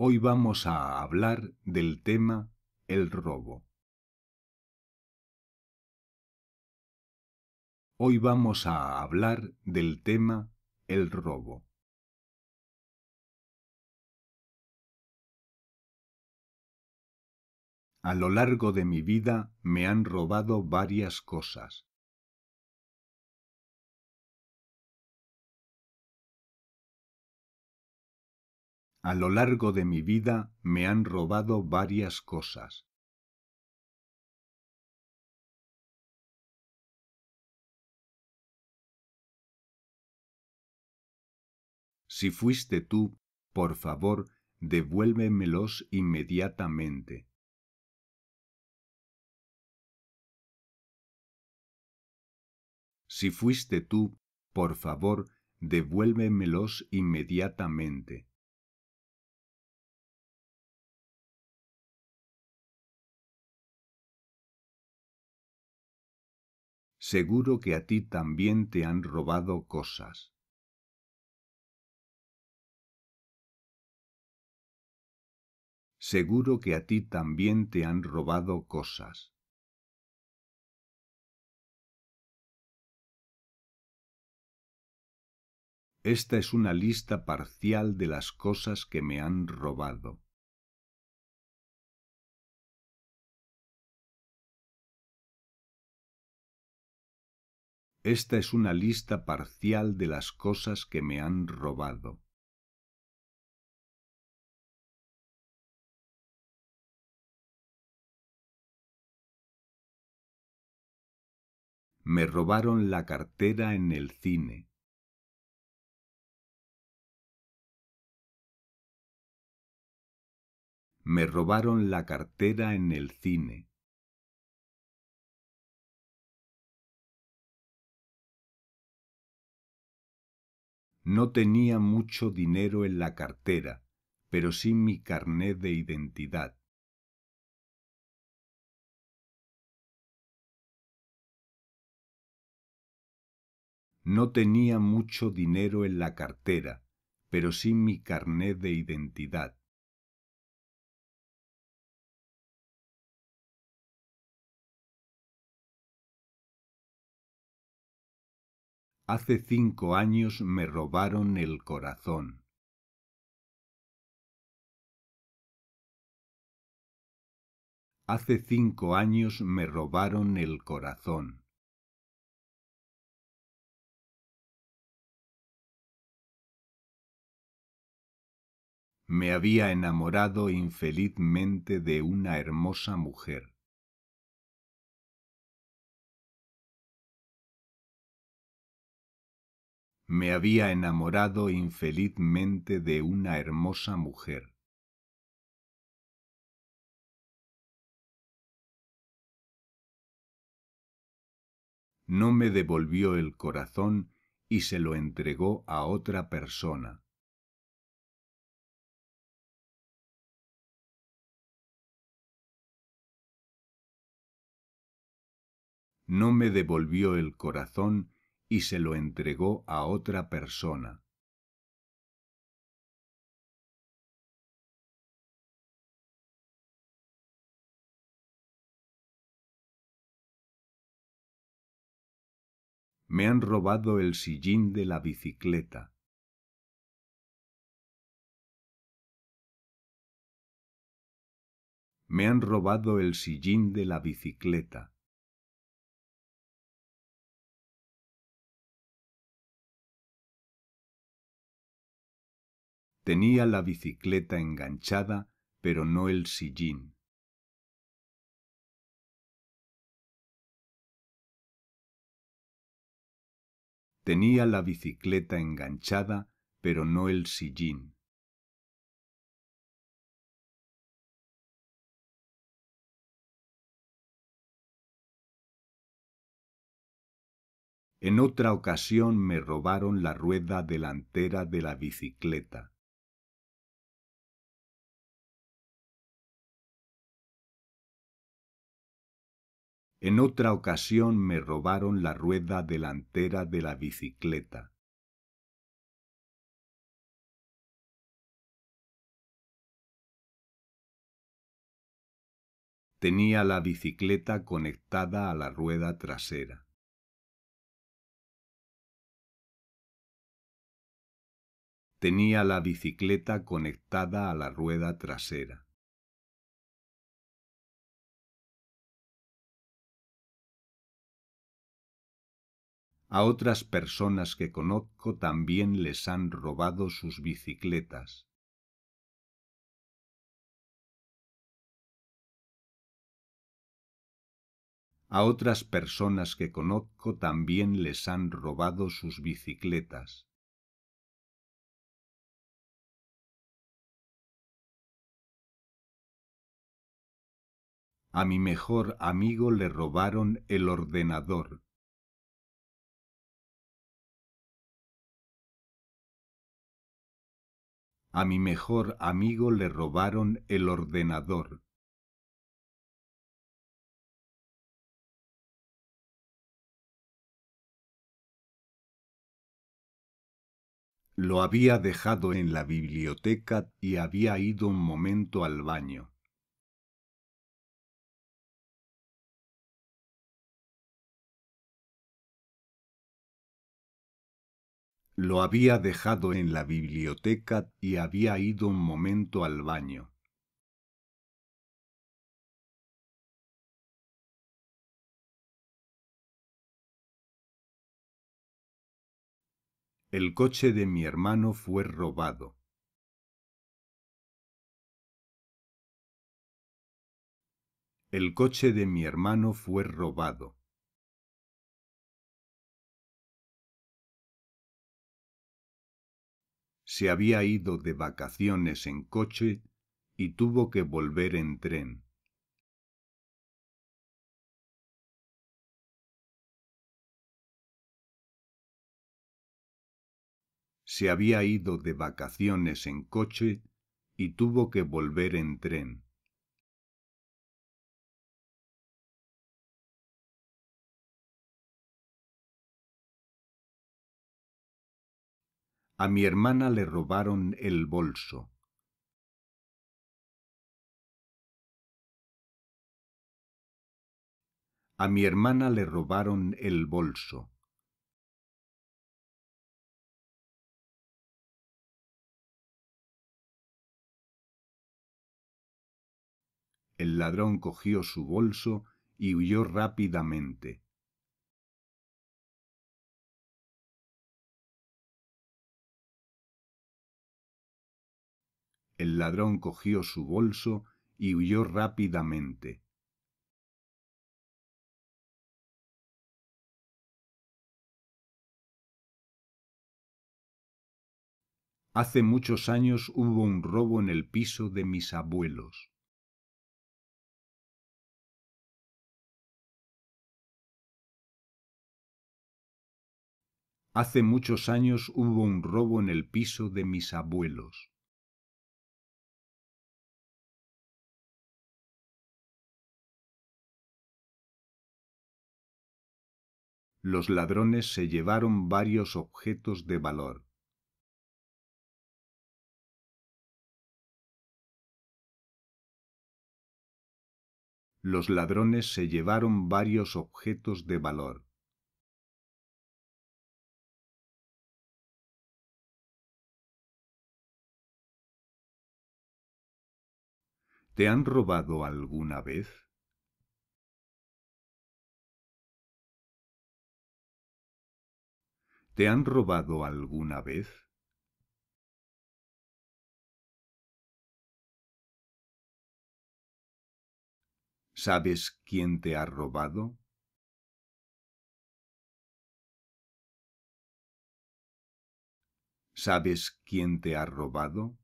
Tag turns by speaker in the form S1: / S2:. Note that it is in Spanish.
S1: Hoy vamos a hablar del tema el robo. Hoy vamos a hablar del tema el robo. A lo largo de mi vida me han robado varias cosas. A lo largo de mi vida me han robado varias cosas.
S2: Si fuiste tú, por favor, devuélvemelos inmediatamente. Si fuiste tú, por favor, devuélvemelos inmediatamente.
S1: seguro que a ti también te han robado cosas. Seguro que a ti también te han robado cosas. Esta es una lista parcial de las cosas que me han robado. Esta es una lista parcial de las cosas que me han robado. Me robaron la cartera en el cine. Me robaron la cartera en el cine.
S2: No tenía mucho dinero en la cartera, pero sí mi carné de identidad. No tenía mucho dinero en la cartera, pero sí mi carné de identidad.
S1: Hace cinco años me robaron el corazón. Hace cinco años me robaron el corazón. Me había enamorado infelizmente de una hermosa mujer. me había enamorado infelizmente de una hermosa mujer.
S2: No me devolvió el corazón y se lo entregó a otra persona. No me devolvió el corazón y se lo entregó a otra persona.
S1: Me han robado el sillín de la bicicleta. Me han robado el sillín de la bicicleta. Tenía la bicicleta enganchada, pero no el sillín. Tenía la bicicleta enganchada, pero no el sillín.
S2: En otra ocasión me robaron la rueda delantera de la bicicleta. En otra ocasión me robaron la rueda delantera de la bicicleta.
S1: Tenía la bicicleta conectada a la rueda trasera. Tenía la bicicleta conectada a la rueda trasera.
S2: A otras personas que conozco también les han robado sus bicicletas. A otras personas que conozco también les han robado sus bicicletas.
S1: A mi mejor amigo le robaron el ordenador. A mi mejor amigo le robaron el ordenador.
S2: Lo había dejado en la biblioteca y había ido un momento al baño. Lo había dejado en la biblioteca y había ido un momento al baño.
S1: El coche de mi hermano fue robado. El coche de mi hermano fue robado.
S2: se había ido de vacaciones en coche y tuvo que volver en tren. Se había ido de vacaciones en coche y tuvo que volver en tren.
S1: A mi hermana le robaron el bolso. A mi hermana le robaron el bolso. El ladrón cogió su bolso y huyó rápidamente. El ladrón cogió su bolso y huyó rápidamente. Hace muchos años hubo un robo en el piso de mis abuelos. Hace muchos años hubo un robo en el piso de mis abuelos. los ladrones se llevaron varios objetos de valor. Los ladrones se llevaron varios objetos de valor. ¿Te han robado alguna vez? ¿Te han robado alguna vez? ¿Sabes quién te ha robado? ¿Sabes quién te ha robado?